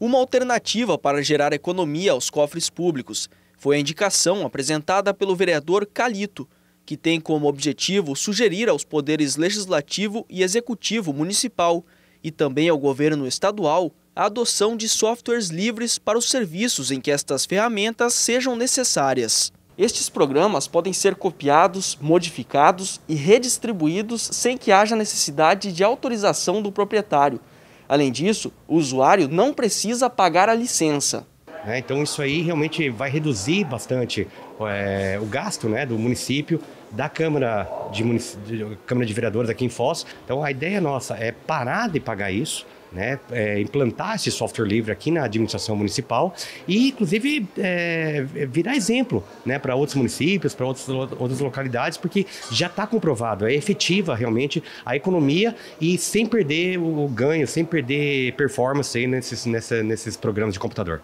uma alternativa para gerar economia aos cofres públicos. Foi a indicação apresentada pelo vereador Calito, que tem como objetivo sugerir aos poderes legislativo e executivo municipal e também ao governo estadual a adoção de softwares livres para os serviços em que estas ferramentas sejam necessárias. Estes programas podem ser copiados, modificados e redistribuídos sem que haja necessidade de autorização do proprietário. Além disso, o usuário não precisa pagar a licença. É, então isso aí realmente vai reduzir bastante é, o gasto né, do município da Câmara de, Munic... Câmara de Vereadores aqui em Foz. Então a ideia nossa é parar de pagar isso. Né, é, implantar esse software livre aqui na administração municipal e, inclusive, é, virar exemplo né, para outros municípios, para outras, outras localidades, porque já está comprovado, é efetiva realmente a economia e sem perder o ganho, sem perder performance aí nesses, nessa, nesses programas de computador.